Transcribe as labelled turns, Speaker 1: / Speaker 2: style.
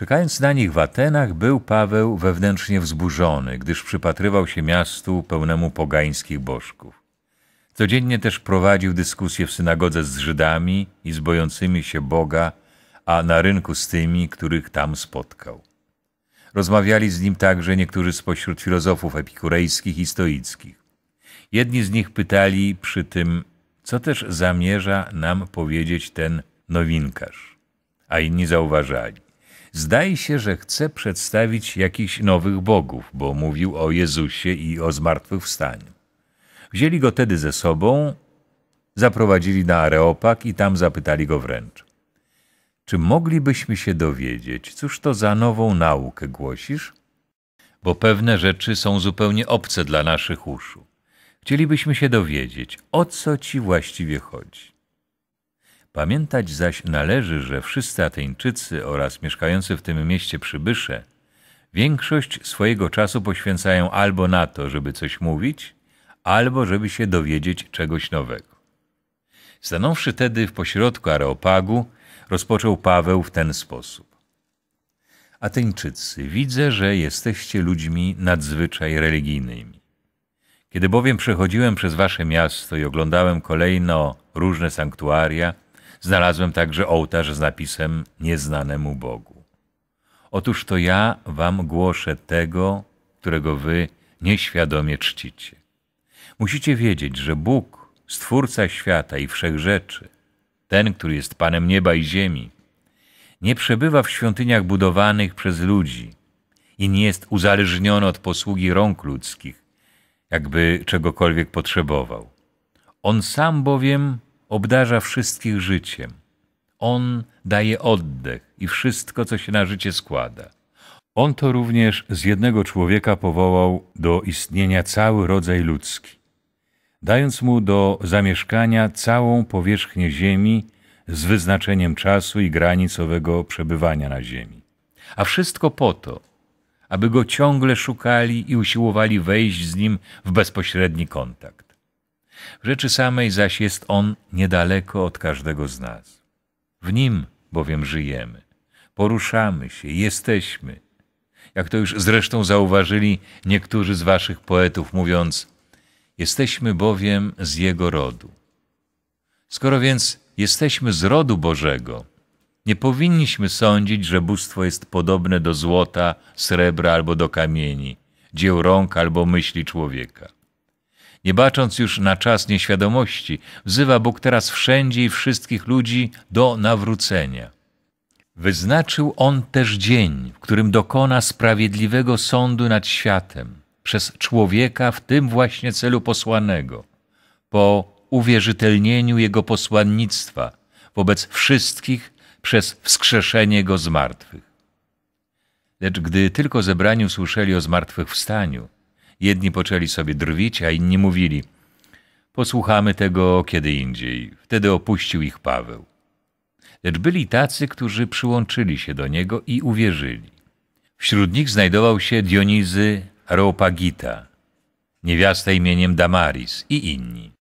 Speaker 1: Czekając na nich w Atenach, był Paweł wewnętrznie wzburzony, gdyż przypatrywał się miastu pełnemu pogańskich bożków. Codziennie też prowadził dyskusje w synagodze z Żydami i z bojącymi się Boga, a na rynku z tymi, których tam spotkał. Rozmawiali z nim także niektórzy spośród filozofów epikurejskich i stoickich. Jedni z nich pytali przy tym, co też zamierza nam powiedzieć ten nowinkarz, a inni zauważali. Zdaje się, że chce przedstawić jakichś nowych bogów, bo mówił o Jezusie i o zmartwychwstaniu. Wzięli go tedy ze sobą, zaprowadzili na Areopag i tam zapytali go wręcz. Czy moglibyśmy się dowiedzieć, cóż to za nową naukę głosisz? Bo pewne rzeczy są zupełnie obce dla naszych uszu. Chcielibyśmy się dowiedzieć, o co ci właściwie chodzi. Pamiętać zaś należy, że wszyscy Ateńczycy oraz mieszkający w tym mieście przybysze większość swojego czasu poświęcają albo na to, żeby coś mówić, albo żeby się dowiedzieć czegoś nowego. Stanąwszy tedy w pośrodku Areopagu, rozpoczął Paweł w ten sposób. Ateńczycy, widzę, że jesteście ludźmi nadzwyczaj religijnymi. Kiedy bowiem przechodziłem przez wasze miasto i oglądałem kolejno różne sanktuaria, Znalazłem także ołtarz z napisem Nieznanemu Bogu. Otóż to ja wam głoszę tego, którego wy nieświadomie czcicie. Musicie wiedzieć, że Bóg, Stwórca świata i Wszechrzeczy, rzeczy, ten, który jest Panem nieba i ziemi, nie przebywa w świątyniach budowanych przez ludzi i nie jest uzależniony od posługi rąk ludzkich, jakby czegokolwiek potrzebował. On sam bowiem obdarza wszystkich życiem. On daje oddech i wszystko, co się na życie składa. On to również z jednego człowieka powołał do istnienia cały rodzaj ludzki, dając mu do zamieszkania całą powierzchnię ziemi z wyznaczeniem czasu i granicowego przebywania na ziemi. A wszystko po to, aby go ciągle szukali i usiłowali wejść z nim w bezpośredni kontakt. W rzeczy samej zaś jest On niedaleko od każdego z nas. W Nim bowiem żyjemy, poruszamy się, jesteśmy. Jak to już zresztą zauważyli niektórzy z waszych poetów, mówiąc, jesteśmy bowiem z Jego rodu. Skoro więc jesteśmy z rodu Bożego, nie powinniśmy sądzić, że bóstwo jest podobne do złota, srebra albo do kamieni, dzieł rąk albo myśli człowieka. Nie bacząc już na czas nieświadomości, wzywa Bóg teraz wszędzie i wszystkich ludzi do nawrócenia. Wyznaczył On też dzień, w którym dokona sprawiedliwego sądu nad światem, przez człowieka w tym właśnie celu posłanego, po uwierzytelnieniu Jego posłannictwa wobec wszystkich przez wskrzeszenie Go z martwych. Lecz gdy tylko zebrani usłyszeli o zmartwychwstaniu, Jedni poczęli sobie drwić, a inni mówili Posłuchamy tego kiedy indziej. Wtedy opuścił ich Paweł. Lecz byli tacy, którzy przyłączyli się do niego i uwierzyli. Wśród nich znajdował się Dionizy Areopagita, niewiasta imieniem Damaris i inni.